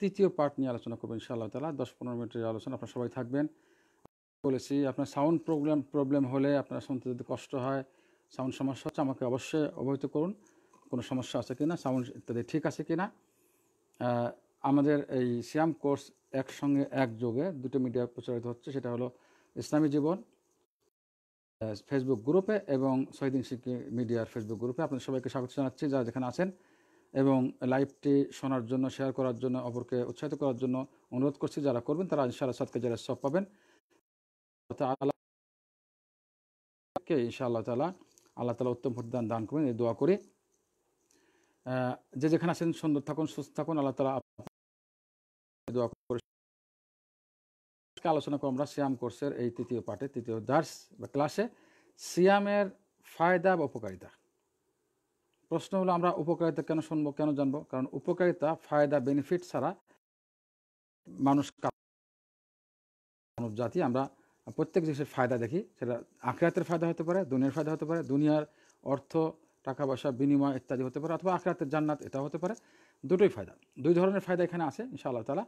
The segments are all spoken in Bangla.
তৃতীয় পার্ট নিয়ে আলোচনা করবেন ইনশাআল্লাহ তালা দশ পনেরো মিনিটের আলোচনা আপনার সবাই থাকবেন বলেছি আপনার সাউন্ড প্রবলেম প্রবলেম হলে আপনার শুনতে যদি কষ্ট হয় সাউন্ড সমস্যা হচ্ছে আমাকে অবশ্যই অবহিত করুন কোনো সমস্যা আছে কি না সাউন্ড ইত্যাদি ঠিক আছে কি না আমাদের এই শ্যাম কোর্স একসঙ্গে একযোগে দুটো মিডিয়া প্রচারিত হচ্ছে সেটা হলো ইসলামী জীবন ফেসবুক গ্রুপে এবং শহীদিন শিক্ষী মিডিয়ার ফেসবুক গ্রুপে আপনাদের সবাইকে স্বাগত জানাচ্ছি যারা যেখানে আছেন এবং লাইভটি শোনার জন্য শেয়ার করার জন্য অপরকে উৎসাহিত করার জন্য অনুরোধ করছি যারা করবেন তারা ইনশাআল্লাহ সৎকে যারা সব পাবেন আল্লাহকে ইনশাআল্লাহ তালা আল্লাহ তালা উত্তম প্রদান দান করবেন এই দোয়া করে যে যেখানে আছেন সুন্দর থাকুন সুস্থ থাকুন আল্লাহ তালা দোয়া করে আলোচনা করব আমরা সিয়াম কোর্সের এই তৃতীয় পাঠে তৃতীয় দার্স বা ক্লাসে সিয়ামের ফায়দা বা উপকারিতা প্রশ্ন হলো আমরা উপকারিতা কেন শুনবো কেন জানবো কারণ উপকারিতা ফায়দা বেনিফিট ছাড়া মানুষ মানব জাতি আমরা প্রত্যেক জিনিসের ফায়দা দেখি সেটা আখরাতের ফায়দা হতে পারে দুনিয়ার ফায়দা হতে পারে দুনিয়ার অর্থ টাকা পয়সা বিনিময় ইত্যাদি হতে পারে অথবা আখরাতের জান্নাত এটা হতে পারে দুটোই ফায়দা দুই ধরনের ফায়দা এখানে আছে ইনশাআল্লাহ তালা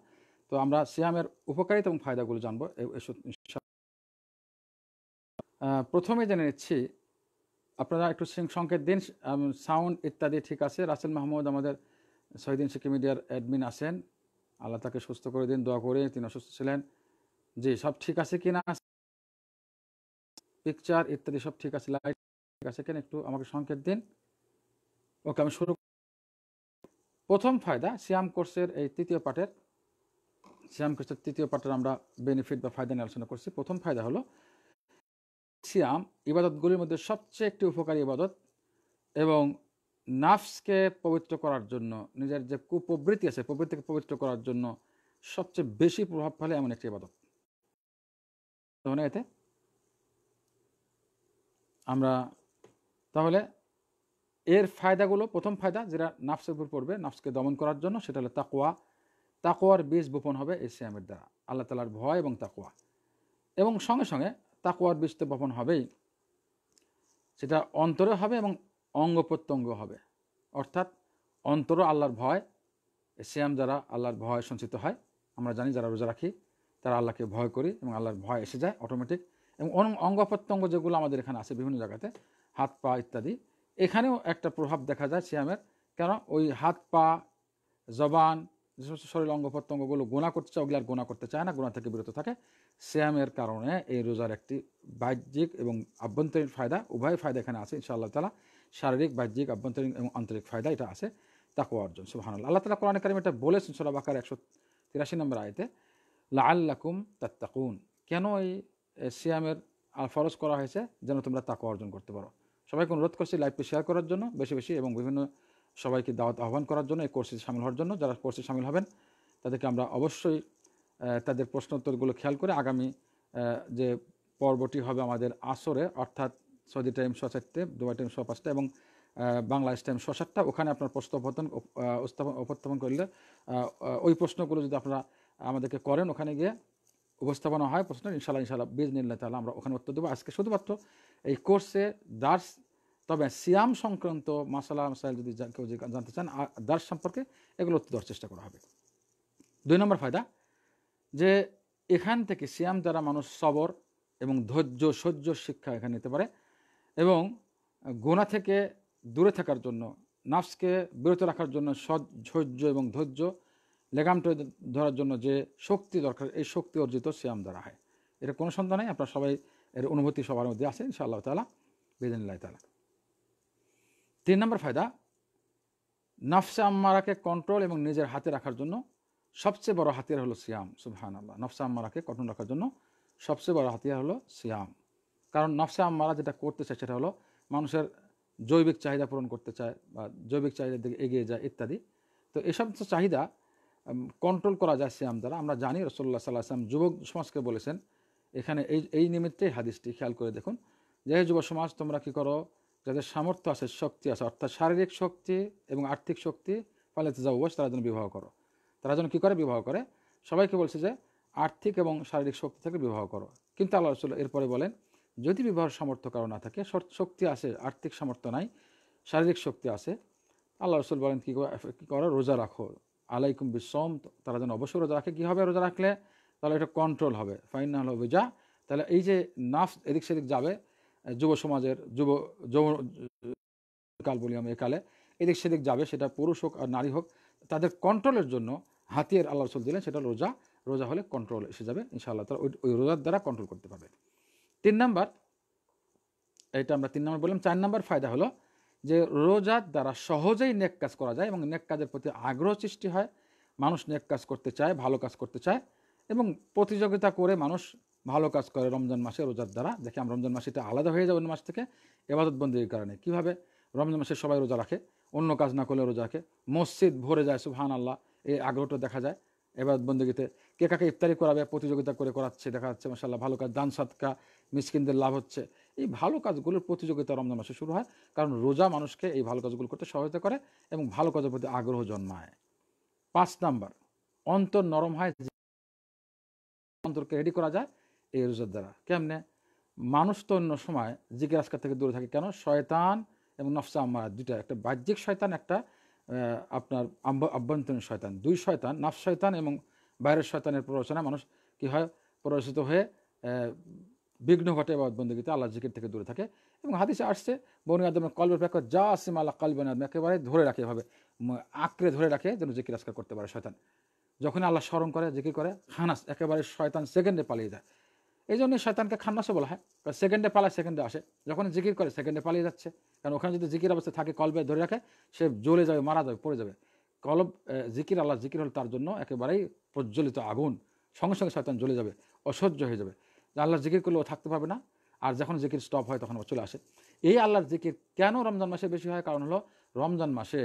তো আমরা সিয়ামের উপকারিতা এবং ফায়দাগুলো জানবো প্রথমে জেনে নিচ্ছি আপনারা একটু সংকেত দিন সাউন্ড ইত্যাদি ঠিক আছে রাসেল মাহমুদ আমাদের শহীদিন শিকি মিডিয়ার অ্যাডমিন আছেন আল্লাহ তাকে সুস্থ করে দিন দোয়া করে তিনি অসুস্থ ছিলেন জি সব ঠিক আছে কি না পিকচার ইত্যাদি সব ঠিক আছে লাইট ঠিক আছে কেন একটু আমাকে সংকেত দিন ওকে আমি শুরু প্রথম ফায়দা সিয়াম কোর্সের এই তৃতীয় পাঠের সিয়াম কোর্সের তৃতীয় পাঠের আমরা বেনিফিট বা ফায়দা নিয়ে আলোচনা করছি প্রথম ফায়দা হলো সিয়াম ইবাদতগুলির মধ্যে সবচেয়ে একটি উপকারী ইবাদত এবং নাফসকে পবিত্র করার জন্য নিজের যে কুপ্রবৃত্তি আছে প্রবৃত্তিকে পবিত্র করার জন্য সবচেয়ে বেশি প্রভাব ফেলে এমন একটি ইবাদত তাহলে এতে আমরা তাহলে এর ফায়দাগুলো প্রথম ফায়দা যেটা নাফসের উপর পড়বে নাফসকে দমন করার জন্য সেটা হলো তাকোয়া তাকোয়ার বীজ বোপন হবে এই সিয়ামের দ্বারা আল্লাহ তালার ভয় এবং তাকোয়া এবং সঙ্গে সঙ্গে তাকুয়ার বীজ তো বপন হবেই সেটা অন্তরে হবে এবং অঙ্গ প্রত্যঙ্গ হবে অর্থাৎ অন্তরও আল্লাহর ভয় শ্যাম যারা আল্লাহর ভয় সঞ্চিত হয় আমরা জানি যারা রোজা রাখি তারা আল্লাহকে ভয় করি এবং আল্লাহর ভয় এসে যায় অটোমেটিক এবং অঙ্গ প্রত্যঙ্গ যেগুলো আমাদের এখানে আছে বিভিন্ন জায়গাতে হাত পা ইত্যাদি এখানেও একটা প্রভাব দেখা যায় সিয়ামের কেন ওই হাত পা জবান যে সমস্ত শরীর অঙ্গ প্রত্যঙ্গগুলো গোনা করতে চায় ওগুলো আর গোনা করতে চায় না গোনা থেকে বিরত থাকে শ্যামের কারণে এই রোজার একটি বাহ্যিক এবং আভ্যন্তরীণ ফায়দা উভয় ফায়দা এখানে আছে ইনশাআল্লাহ তালা শারীরিক বাহ্যিক আভ্যন্তরীণ এবং আন্তরিক ফায়দা এটা আছে তাকুয়া অর্জন সুহানুল্লাহ আল্লাহ তালা কোরআন কারিম এটা বলেছেন সোলা বাকার একশো তিরাশি নম্বর আয়তে লাল্লাকুম তাত্তাকুন কেন এই সিয়ামের ফরজ করা হয়েছে যেন তোমরা তাকু অর্জন করতে পারো সবাইকে অনুরোধ করছি লাইভটি শেয়ার করার জন্য বেশি বেশি এবং বিভিন্ন সবাইকে দাওয়াত আহ্বান করার জন্য এই কোর্সে সামিল হওয়ার জন্য যারা কোর্সে সামিল হবেন তাদেরকে আমরা অবশ্যই তাদের প্রশ্নোত্তরগুলো খেয়াল করে আগামী যে পর্বটি হবে আমাদের আসরে অর্থাৎ সৌদি টাইম শ চারটে দুবাই টাইম শ পাঁচটা এবং বাংলাদেশ টাইম শ সাতটা ওখানে আপনার প্রশ্ন উপস্থাপন করলে ওই প্রশ্নগুলো যদি আপনারা আমাদেরকে করেন ওখানে গিয়ে উপস্থাপনা হয় প্রশ্ন ইনশাল্লাহ ইনশাল্লাহ বীজ নিলে তাহলে আমরা ওখানে উত্তর দেবো আজকে শুধুমাত্র এই কোর্সে দার্স তবে সিয়াম সংক্রান্ত মাসালা মাসাইল যদি কেউ জানতে চান দার্স সম্পর্কে এগুলো উত্তর দেওয়ার চেষ্টা করা হবে দুই নম্বর ফায়দা যে এখান থেকে সিয়াম দ্বারা মানুষ সবর এবং ধৈর্য সহ্য শিক্ষা এখানে নিতে পারে এবং গোনা থেকে দূরে থাকার জন্য নার্সকে বিরত রাখার জন্য সৈর্য এবং ধৈর্য লেগামটা ধরার জন্য যে শক্তি দরকার এই শক্তি অর্জিত সিয়াম দ্বারা হয় এটা কোনো সন্দেহ নেই আপনারা সবাই এর অনুভূতি সবার মধ্যে আছে ইনশাআল্লাহ তালা বেদিনিল্লাহ তালা তিন নম্বর ফায়দা নাফসে আম্মারাকে কন্ট্রোল এবং নিজের হাতে রাখার জন্য সবচেয়ে বড় হাতিয়ার হলো সিয়াম সুবহান আল্লাহ নফসা আম্মারাকে কঠোর রাখার জন্য সবচেয়ে বড় হাতিয়ার হলো সিয়াম কারণ নফসা আম্মারা যেটা করতে চায় সেটা হলো মানুষের জৈবিক চাহিদা পূরণ করতে চায় বা জৈবিক চাহিদার দিকে এগিয়ে যায় ইত্যাদি তো এসব চাহিদা কন্ট্রোল করা যায় সিয়াম দ্বারা আমরা জানি রসল্লা সাল্লাহ সাল্লাম যুবক সমাজকে বলেছেন এখানে এই এই নিমিত্তেই হাদিসটি খেয়াল করে দেখুন যে যুব সমাজ তোমরা কি করো যাদের সামর্থ্য আছে শক্তি আছে অর্থাৎ শারীরিক শক্তি এবং আর্থিক শক্তি ফলে যাওয়াস তারা যেন বিবাহ করো তারা যেন কী করে বিবাহ করে সবাইকে বলছে যে আর্থিক এবং শারীরিক শক্তি থেকে বিবাহ করো কিন্তু আল্লাহ রসুল এরপরে বলেন যদি বিবাহের সামর্থ্য কারো না থাকে শক্তি আছে আর্থিক সামর্থ্য নাই শারীরিক শক্তি আছে আল্লাহ রসুল বলেন কী কী করো রোজা রাখো আলাইকুম বিসম তারা যেন অবশ্যই রোজা রাখে কী হবে রোজা রাখলে তাহলে এটা কন্ট্রোল হবে ফাইনাল হবে যা তাহলে এই যে নাফ এদিক সেদিক যাবে যুব সমাজের যুব যৌন কাল বলি আমি একালে এদিক সেদিক যাবে সেটা পুরুষ হোক আর নারী হোক তাদের কন্ট্রোলের জন্য হাতিয়ার আল্লাহ রসুল দিলেন সেটা রোজা রোজা হলে কন্ট্রোল এসে যাবে ইনশাআল্লাহ তারা ওই ওই রোজার দ্বারা কন্ট্রোল করতে পারবে তিন নাম্বার এটা আমরা তিন নম্বর বললাম চার নাম্বার ফায়দা হলো যে রোজার দ্বারা সহজেই নেক কাজ করা যায় এবং নেক কাজের প্রতি আগ্রহ সৃষ্টি হয় মানুষ নেক কাজ করতে চায় ভালো কাজ করতে চায় এবং প্রতিযোগিতা করে মানুষ ভালো কাজ করে রমজান মাসে রোজার দ্বারা দেখে আমরা রমজান মাসে এটা আলাদা হয়ে যাবে অন্য মাস থেকে এবাদত বন্দির কারণে কীভাবে রমজান মাসে সবাই রোজা রাখে অন্য কাজ না করলে রোজাকে মসজিদ ভরে যায় সুহান আল্লাহ এই আগ্রহটা দেখা যায় এবার বন্দীগীতে কে কাকে ইফতারি করাবে প্রতিযোগিতা করে করাচ্ছে দেখা যাচ্ছে মাসাল্লাহ ভালো কাজ দান সাতকা মিসকিনদের লাভ হচ্ছে এই ভালো কাজগুলোর প্রতিযোগিতা রমজান মাসে শুরু হয় কারণ রোজা মানুষকে এই ভালো কাজগুলো করতে সহায়তা করে এবং ভালো কাজের প্রতি আগ্রহ জন্মায় পাঁচ নাম্বার অন্তর নরম হয় অন্তরকে রেডি করা যায় এই রোজার দ্বারা কেমনে মানুষ তো অন্য সময় জিজ্ঞাসা থেকে দূরে থাকে কেন শয়তান এবং নফসা আম্মারা দুইটা একটা বাহ্যিক শয়তান একটা আপনার আভ্যন্তরীণ শয়তান দুই শয়তান নফ শয়তান এবং বাইরের শয়তানের প্ররোচনা মানুষ কি হয় প্ররোচিত হয়ে বিঘ্ন ঘটে বা বন্দীগীতে আল্লাহ জিকির থেকে দূরে থাকে এবং হাদিসে আসছে বনু আদমের কলবের প্যাক যা আসিম আল্লাহ কলবেন আদম একেবারে ধরে রাখে এভাবে আঁকড়ে ধরে রাখে যেন জিকির আজকাল করতে পারে শয়তান যখন আল্লাহ স্মরণ করে জিকির করে হানাস একেবারে শয়তান সেকেন্ডে পালিয়ে যায় এই জন্য শয়তানকে খান্নাসে বলা হয় কারণ সেকেন্ডে পালায় সেকেন্ডে আসে যখন জিকির করে সেকেন্ডে পালিয়ে যাচ্ছে কারণ ওখানে যদি জিকির অবস্থা থাকে কলবে ধরে রাখে সে জ্বলে যাবে মারা যাবে পড়ে যাবে কলব জিকির আল্লাহ জিকির হল তার জন্য একেবারেই প্রজ্বলিত আগুন সঙ্গে সঙ্গে শয়তান জ্বলে যাবে অসহ্য হয়ে যাবে আল্লাহ জিকির করলে ও থাকতে পারবে না আর যখন জিকির স্টপ হয় তখন চলে আসে এই আল্লাহর জিকির কেন রমজান মাসে বেশি হয় কারণ হলো রমজান মাসে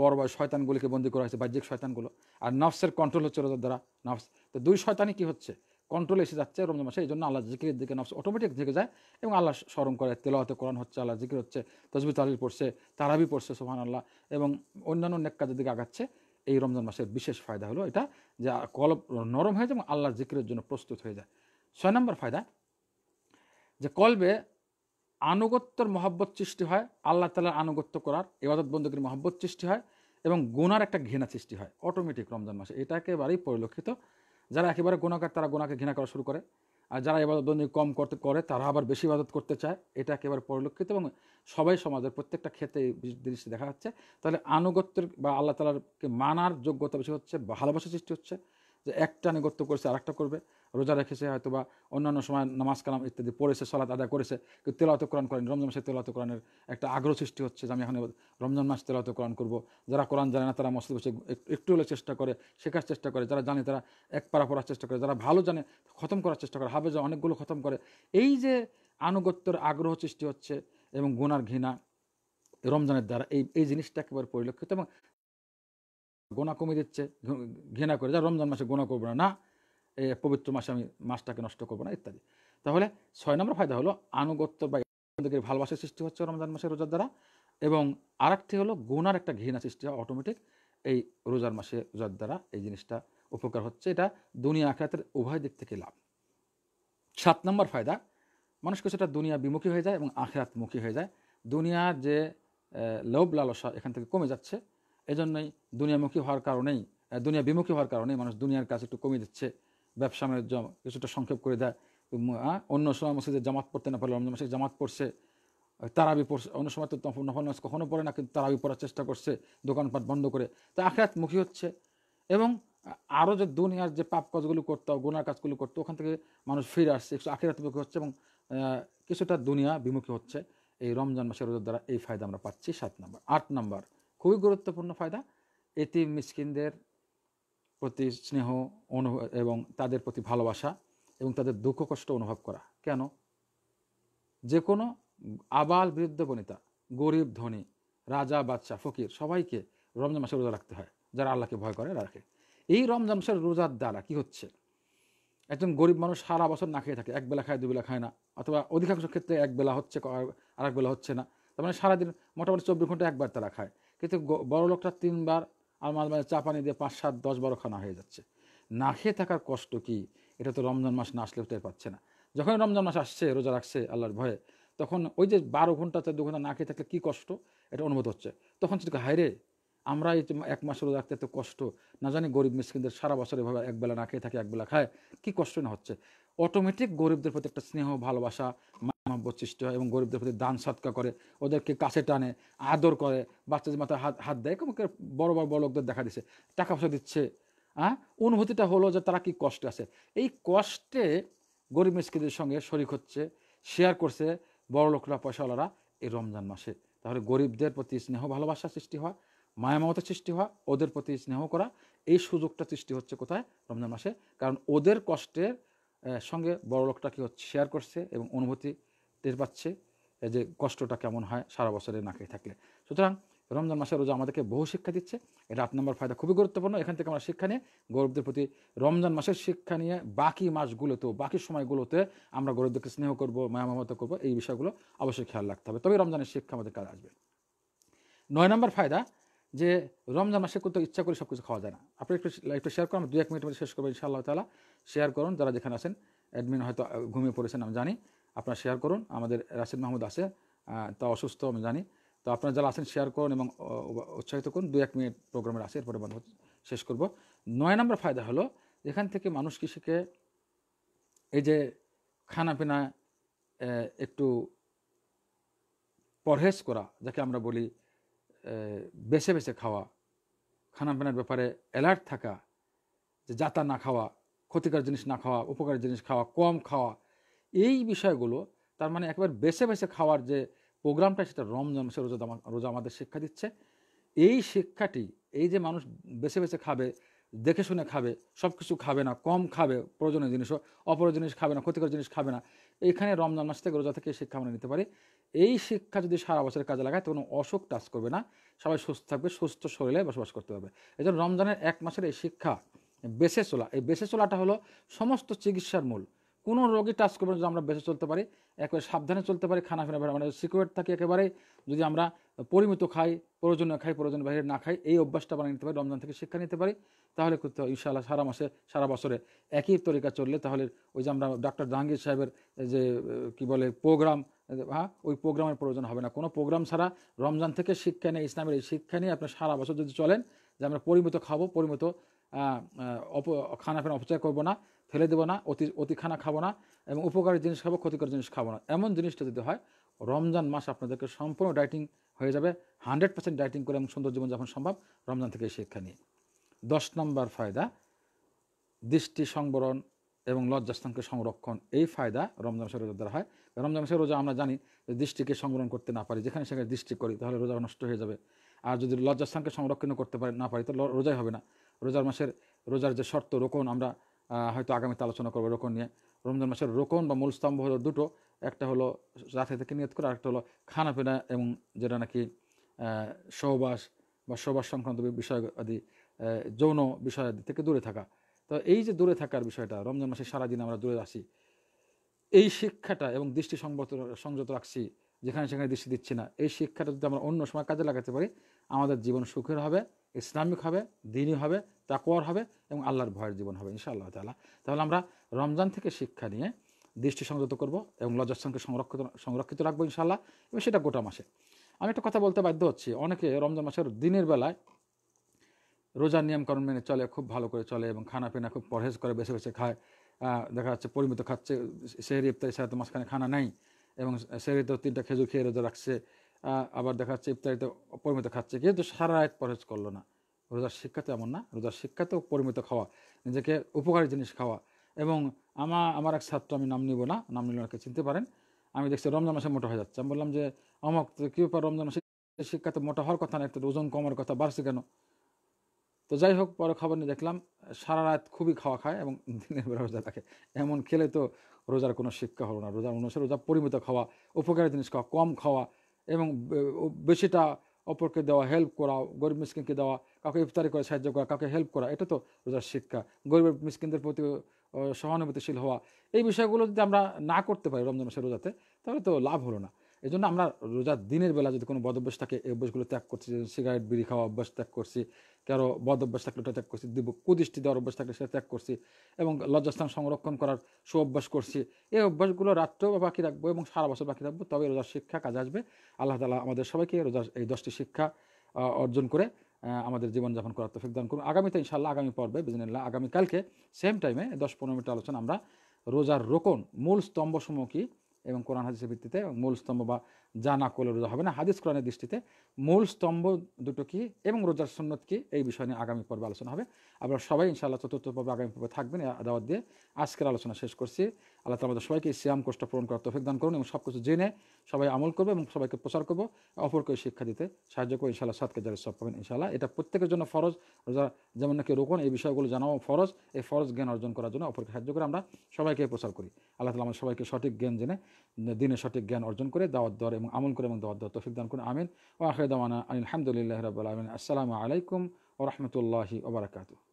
বড় বড় শয়তানগুলিকে বন্দি করা হয়েছে বাহ্যিক শয়তানগুলো আর নফসের কন্ট্রোল হচ্ছে রোজার দ্বারা নফস তো দুই শয়তানই কী হচ্ছে কন্ট্রোলে এসে যাচ্ছে রমজান মাসে এই জন্য আল্লাহ জিকিরের দিকে নফস অটোমেটিক দিকে যায় এবং আল্লাহ স্মরণ করে তেলাহতে কোরআন হচ্ছে আল্লাহ জিকির হচ্ছে তসবি তালিল পড়ছে তারাবি পড়ছে সোহান আল্লাহ এবং অন্যান্য নেক কাজের দিকে আগাচ্ছে এই রমজান মাসের বিশেষ ফায়দা হলো এটা যে কলব নরম হয়ে যায় এবং আল্লাহ জিকিরের জন্য প্রস্তুত হয়ে যায় ছয় নম্বর ফায়দা যে কলবে আনুগত্যর মহব্বত সৃষ্টি হয় আল্লাহ তালার আনুগত্য করার এবাদত বন্দুকের মহব্বত সৃষ্টি হয় এবং গুনার একটা ঘৃণা সৃষ্টি হয় অটোমেটিক রমজান মাসে এটাকে একেবারেই পরিলক্ষিত যারা একেবারে গোনাকার তারা গোনাকে ঘৃণা করা শুরু করে আর যারা দৈনিক কম করতে করে তারা আবার বেশি ইবাদত করতে চায় এটা একেবারে পরিলক্ষিত এবং সবাই সমাজের প্রত্যেকটা ক্ষেত্রে এই জিনিসটি দেখা যাচ্ছে তাহলে আনুগত্যের বা আল্লাহ তালাকে মানার যোগ্যতা বেশি হচ্ছে ভালোবাসা সৃষ্টি হচ্ছে যে একটা নিগত্য করেছে আরেকটা করবে রোজা রেখেছে হয়তো বা অন্যান্য সময় নামাজ কালাম ইত্যাদি পড়েছে সলাত আদায় করেছে কিন্তু তেলাওত কোরআন করেন রমজান মাসে তেলাওত কোরআনের একটা আগ্রহ সৃষ্টি হচ্ছে যে আমি এখানে রমজান মাস তেলাওত কোরআন করবো যারা কোরআন জানে না তারা মসজিদ বসে একটু হলে চেষ্টা করে শেখার চেষ্টা করে যারা জানে তারা এক পারা পড়ার চেষ্টা করে যারা ভালো জানে খতম করার চেষ্টা করে হাবেজা অনেকগুলো খতম করে এই যে আনুগত্যের আগ্রহ সৃষ্টি হচ্ছে এবং গুনার ঘৃণা রমজানের দ্বারা এই এই জিনিসটা একেবারে পরিলক্ষিত এবং গোনা কমে দিচ্ছে ঘৃণা করে যা রমজান মাসে গোনা করবো না না এই পবিত্র মাসে আমি মাসটাকে নষ্ট করবো না ইত্যাদি তাহলে ছয় নম্বর ফায়দা হলো আনুগত্য বা ভালোবাসার সৃষ্টি হচ্ছে রমজান মাসের রোজার দ্বারা এবং আর একটি হলো গোনার একটা ঘৃণা সৃষ্টি হয় অটোমেটিক এই রোজার মাসে রোজার দ্বারা এই জিনিসটা উপকার হচ্ছে এটা দুনিয়া আখড়াতের উভয় দিক থেকে লাভ সাত নম্বর ফায়দা মানুষ কিছুটা দুনিয়া বিমুখী হয়ে যায় এবং আখরাতমুখী হয়ে যায় দুনিয়ার যে লোভ লালসা এখান থেকে কমে যাচ্ছে এজন্যই দুনিয়ামুখী হওয়ার কারণেই দুনিয়া বিমুখী হওয়ার কারণেই মানুষ দুনিয়ার কাছে একটু কমিয়ে দিচ্ছে ব্যবসা বাণিজ্য মানে কিছুটা সংক্ষেপ করে দেয় অন্য সময় মসজিদে জামাত পড়তে না পারলে রমজান মাসে জামাত পড়ছে তারাবি পড়ছে অন্য সময় তো নফল মাস কখনও পড়ে না কিন্তু তারাবি পড়ার চেষ্টা করছে দোকানপাট বন্ধ করে তো মুখী হচ্ছে এবং আরও যে দুনিয়ার যে পাপ কাজগুলো করতো গোনার কাজগুলো করতো ওখান থেকে মানুষ ফিরে আসছে একটু আখেরাতমুখী হচ্ছে এবং কিছুটা দুনিয়া বিমুখী হচ্ছে এই রমজান মাসের রোজার দ্বারা এই ফায়দা আমরা পাচ্ছি সাত নম্বর আট নম্বর খুবই গুরুত্বপূর্ণ ফায়দা এতে মিসকিনদের প্রতি স্নেহ অনু এবং তাদের প্রতি ভালোবাসা এবং তাদের দুঃখ কষ্ট অনুভব করা কেন যে কোনো আবাল বৃদ্ধ বনিতা গরিব ধনী রাজা বাদশাহ ফকির সবাইকে রমজান মাসে রোজা রাখতে হয় যারা আল্লাহকে ভয় করে রাখে এই রমজান মাসের রোজার দ্বারা কি হচ্ছে একজন গরিব মানুষ সারা বছর না খেয়ে থাকে একবেলা খায় দুবেলা খায় না অথবা অধিকাংশ ক্ষেত্রে একবেলা হচ্ছে আর বেলা হচ্ছে না তার মানে সারাদিন মোটামুটি চব্বিশ ঘন্টা একবার তারা খায় কিন্তু বড় লোকটা তিনবার আর মাঝে মাঝে চা পানি দিয়ে পাঁচ সাত দশ বারো খানা হয়ে যাচ্ছে না খেয়ে থাকার কষ্ট কি এটা তো রমজান মাস না আসলে টের পাচ্ছে না যখন রমজান মাস আসছে রোজা রাখছে আল্লাহর ভয়ে তখন ওই যে বারো ঘন্টা চার দু ঘন্টা না খেয়ে থাকলে কী কষ্ট এটা অনুভূত হচ্ছে তখন সেটাকে হাইরে আমরা এই এক মাস রোজা রাখতে এত কষ্ট না জানি গরিব মিসকিনদের সারা বছর এভাবে একবেলা না খেয়ে থাকে একবেলা খায় কী কষ্ট না হচ্ছে অটোমেটিক গরিবদের প্রতি একটা স্নেহ ভালোবাসা মহব্বত সৃষ্টি হয় এবং গরিবদের প্রতি দান সৎকা করে ওদেরকে কাছে টানে আদর করে বাচ্চাদের মাথায় হাত হাত দেয় কোনো বড় বড় বড় লোকদের দেখা দিচ্ছে টাকা পয়সা দিচ্ছে হ্যাঁ অনুভূতিটা হলো যে তারা কি কষ্টে আছে এই কষ্টে গরিব মিসকিদের সঙ্গে শরিক হচ্ছে শেয়ার করছে বড় লোকরা পয়সাওয়ালারা এই রমজান মাসে তাহলে গরিবদের প্রতি স্নেহ ভালোবাসা সৃষ্টি হওয়া মায়ামতা সৃষ্টি হওয়া ওদের প্রতি স্নেহ করা এই সুযোগটা সৃষ্টি হচ্ছে কোথায় রমজান মাসে কারণ ওদের কষ্টের সঙ্গে বড় লোকটা কি হচ্ছে শেয়ার করছে এবং অনুভূতি টের পাচ্ছে যে কষ্টটা কেমন হয় সারা বছরে না খেয়ে থাকলে সুতরাং রমজান মাসের রোজা আমাদেরকে বহু শিক্ষা দিচ্ছে এটা আট নম্বর ফায়দা খুবই গুরুত্বপূর্ণ এখান থেকে আমরা শিক্ষা নিয়ে গরিবদের প্রতি রমজান মাসের শিক্ষা নিয়ে বাকি মাসগুলোতেও বাকি সময়গুলোতে আমরা গরিবদেরকে স্নেহ করবো মায়ামমতা করবো এই বিষয়গুলো অবশ্যই খেয়াল রাখতে হবে তবে রমজানের শিক্ষা আমাদের কাজে আসবে নয় নম্বর ফায়দা যে রমজান মাসে করতে ইচ্ছা করে সব কিছু খাওয়া যায় না আপনি একটু একটু শেয়ার করুন দু এক মিনিট মধ্যে শেষ করবো ইনশাআল্লাহ তালা শেয়ার করুন যারা যেখানে আছেন অ্যাডমিন হয়তো ঘুমিয়ে পড়েছেন আমি জানি আপনারা শেয়ার করুন আমাদের রাশেদ মাহমুদ আছে তা অসুস্থ আমি জানি তো আপনারা যারা আছেন শেয়ার করুন এবং উৎসাহিত করুন দু এক মিনিট প্রোগ্রামের আছে এরপরে বন্ধ শেষ করব নয় নম্বর ফায়দা হলো এখান থেকে মানুষ কৃষিকে এই যে খানাপিনা একটু পরহেজ করা যাকে আমরা বলি বেছে বেছে খাওয়া খানাপিনার ব্যাপারে অ্যালার্ট থাকা যে যাতা না খাওয়া ক্ষতিকর জিনিস না খাওয়া উপকারী জিনিস খাওয়া কম খাওয়া এই বিষয়গুলো তার মানে একবার বেছে বেছে খাওয়ার যে প্রোগ্রামটা সেটা রমজান মাসে রোজা রোজা আমাদের শিক্ষা দিচ্ছে এই শিক্ষাটি এই যে মানুষ বেছে বেছে খাবে দেখে শুনে খাবে সব কিছু খাবে না কম খাবে প্রয়োজনীয় জিনিসও অপরের জিনিস খাবে না ক্ষতিকর জিনিস খাবে না এইখানে রমজান মাস থেকে রোজা থেকে শিক্ষা আমরা নিতে পারি এই শিক্ষা যদি সারা বছরের কাজে লাগায় তখন অসুখ টাচ করবে না সবাই সুস্থ থাকবে সুস্থ শরীরে বসবাস করতে পারবে এই রমজানের এক মাসের এই শিক্ষা বেছে চলা এই বেছে চলাটা হলো সমস্ত চিকিৎসার মূল কোনো রোগী টাচ করবে যদি আমরা বেঁচে চলতে পারি একেবারে সাবধানে চলতে পারি খানা ফিনা বাইরে মানে সিকিউরিট থাকে একেবারে যদি আমরা পরিমিত খাই প্রয়োজনীয় খাই প্রয়োজন বাইরে না খাই এই অভ্যাসটা বানিয়ে নিতে পারি রমজান থেকে শিক্ষা নিতে পারি তাহলে করতে ইনশাআল্লাহ সারা মাসে সারা বছরে একই তরিকা চললে তাহলে ওই যে আমরা ডক্টর জাহাঙ্গীর সাহেবের যে কি বলে প্রোগ্রাম হ্যাঁ ওই প্রোগ্রামের প্রয়োজন হবে না কোনো প্রোগ্রাম ছাড়া রমজান থেকে শিক্ষা নিয়ে ইসলামের এই শিক্ষা নিয়ে আপনার সারা বছর যদি চলেন যে আমরা পরিমিত খাবো পরিমিত খানা ফেনা অপচয় করবো না ফেলে দেবো না অতি অতিখানা খাবো না এবং উপকারী জিনিস খাবো ক্ষতিকর জিনিস খাবো না এমন জিনিসটা যদি হয় রমজান মাস আপনাদেরকে সম্পূর্ণ ডাইটিং হয়ে যাবে হান্ড্রেড পার্সেন্ট ডাইটিং করে এবং সুন্দর জীবনযাপন সম্ভব রমজান থেকে শিক্ষা নিয়ে দশ নম্বর ফায়দা দৃষ্টি সংবরণ এবং লজ্জাস্থানকে সংরক্ষণ এই ফায়দা রমজান মাসের রোজার দ্বারা হয় রমজান মাসের রোজা আমরা জানি যে দৃষ্টিকে সংবরণ করতে না পারি যেখানে সেখানে দৃষ্টি করি তাহলে রোজা নষ্ট হয়ে যাবে আর যদি লজ্জাস্থানকে সংরক্ষণ করতে পারি না পারি তো রোজাই হবে না রোজার মাসের রোজার যে শর্ত রোকন আমরা হয়তো আগামীতে আলোচনা করবো রোকন নিয়ে রমজান মাসের রোকন বা মূল স্তম্ভ হলো দুটো একটা হলো রাতে থেকে নিয়ত করে আরেকটা হলো খানাপিনা এবং যেটা নাকি সহবাস বা সহবাস সংক্রান্ত বিষয় আদি যৌন বিষয় আদি থেকে দূরে থাকা তো এই যে দূরে থাকার বিষয়টা রমজান মাসে সারাদিন আমরা দূরে আসি এই শিক্ষাটা এবং দৃষ্টি সংযত সংযত রাখছি যেখানে সেখানে দৃষ্টি দিচ্ছি না এই শিক্ষাটা যদি আমরা অন্য সময় কাজে লাগাতে পারি আমাদের জীবন সুখের হবে ইসলামিক হবে দিনই হবে তাকুয়ার হবে এবং আল্লাহর ভয়ের জীবন হবে ইনশাআল্লাহ তালা তাহলে আমরা রমজান থেকে শিক্ষা নিয়ে দৃষ্টি সংযত করব এবং লজ্জাস্থানকে সংরক্ষিত সংরক্ষিত রাখবো ইনশাল্লাহ এবং সেটা গোটা মাসে আমি একটা কথা বলতে বাধ্য হচ্ছি অনেকে রমজান মাসের দিনের বেলায় রোজার নিয়মকানুন মেনে চলে খুব ভালো করে চলে এবং খানা পিনা খুব পরহেজ করে বেছে বেছে খায় দেখা যাচ্ছে পরিমিত খাচ্ছে সেহরি ইফতারি সাথে মাঝখানে খানা নেই এবং তো তিনটা খেজুর খেয়ে রোজা রাখছে আবার দেখা যাচ্ছে ইফতারিতে পরিমিত খাচ্ছে কিন্তু সারা রাত পরহেজ করলো না রোজার শিক্ষা তো এমন না রোজার শিক্ষা তো পরিমিত খাওয়া নিজেকে উপকারী জিনিস খাওয়া এবং আমার আমার এক ছাত্র আমি নাম নিব না নাম নিলে অনেকে চিনতে পারেন আমি দেখছি রমজান মাসে মোটা হয়ে যাচ্ছে আমি বললাম যে অমক কী ব্যাপার রমজান মাসে শিক্ষা তো মোটা হওয়ার কথা না একটু ওজন কমার কথা বাড়ছে কেন তো যাই হোক পরে খবর নিয়ে দেখলাম সারা রাত খুবই খাওয়া খায় এবং দিনের বেলা রোজা থাকে এমন খেলে তো রোজার কোনো শিক্ষা হলো না রোজার অনুসারে রোজা পরিমিত খাওয়া উপকারী জিনিস খাওয়া কম খাওয়া এবং বেশিটা অপরকে দেওয়া হেল্প করা গরিব মিসকিনকে দেওয়া কাউকে ইফতারি করে সাহায্য করা কাউকে হেল্প করা এটা তো রোজার শিক্ষা গরিব মিসকিনদের প্রতি সহানুভূতিশীল হওয়া এই বিষয়গুলো যদি আমরা না করতে পারি রমজান মাসের রোজাতে তাহলে তো লাভ হলো না এই জন্য আমরা রোজার দিনের বেলা যদি কোনো বদভ্যাস থাকে এই অভ্যাসগুলো ত্যাগ করছি সিগারেট বিড়ি খাওয়া অভ্যাস ত্যাগ করছি কারো বদ অভ্যাস থাকলে ওটা ত্যাগ করছি দিব কুদৃষ্টি দেওয়ার অভ্যাস থাকলে সেটা ত্যাগ করছি এবং লজ্জাস্থান সংরক্ষণ করার সু অভ্যাস করছি এই অভ্যাসগুলো রাত্রেও বাকি রাখবো এবং সারা বছর বাকি রাখবো তবে রোজার শিক্ষা কাজে আসবে আল্লাহ তালা আমাদের সবাইকে রোজার এই দশটি শিক্ষা অর্জন করে আমাদের জীবনযাপন করার তফিক দান করুন আগামীতে ইনশাল্লাহ আগামী পর্বে বিজনেল্লাহ আগামীকালকে সেম টাইমে দশ পনেরো মিনিট আলোচনা আমরা রোজার রোকন মূল স্তম্ভসমূহ কী এবং কোরআন হাদিসের ভিত্তিতে মূল স্তম্ভ বা যা না করলে রোজা হবে না হাদিস কোরআনের দৃষ্টিতে মূল স্তম্ভ দুটো কী এবং রোজার সন্ন্যত কি এই বিষয় নিয়ে আগামী পর্বে আলোচনা হবে আবার সবাই ইনশাআল্লাহ চতুর্থ পর্বে আগামী পর্বে থাকবেন দাওয়াত দিয়ে আজকের আলোচনা শেষ করছি আল্লাহ তালা আমাদের সবাইকে সিয়াম কষ্ট পূরণ করার তফিক দান করুন এবং সব কিছু জেনে সবাই আমল করবে এবং সবাইকে প্রচার করবো অপরকে শিক্ষা দিতে সাহায্য করবো ইনশাআল্লাহ সাতকে যারা সব পাবেন ইনশাআল্লাহ এটা প্রত্যেকের জন্য ফরজ রোজা যেমন নাকি রোকন এই বিষয়গুলো জানাও ফরজ এই ফরজ জ্ঞান অর্জন করার জন্য অপরকে সাহায্য করে আমরা সবাইকে প্রচার করি আল্লাহ তালা আমাদের সবাইকে সঠিক জ্ঞান জেনে দিনে সঠিক জ্ঞান অর্জন করে দাওয়াত দেওয়ার এবং আমল করে এবং দেওয়ার দেওয়ার তৌফিক দান করুন আমিন ও আখরে দাওয়ানা আলহামদুলিল্লাহ রব আলমিন আসসালামু আলাইকুম ও রহমতুল্লাহি ওবরাকাতু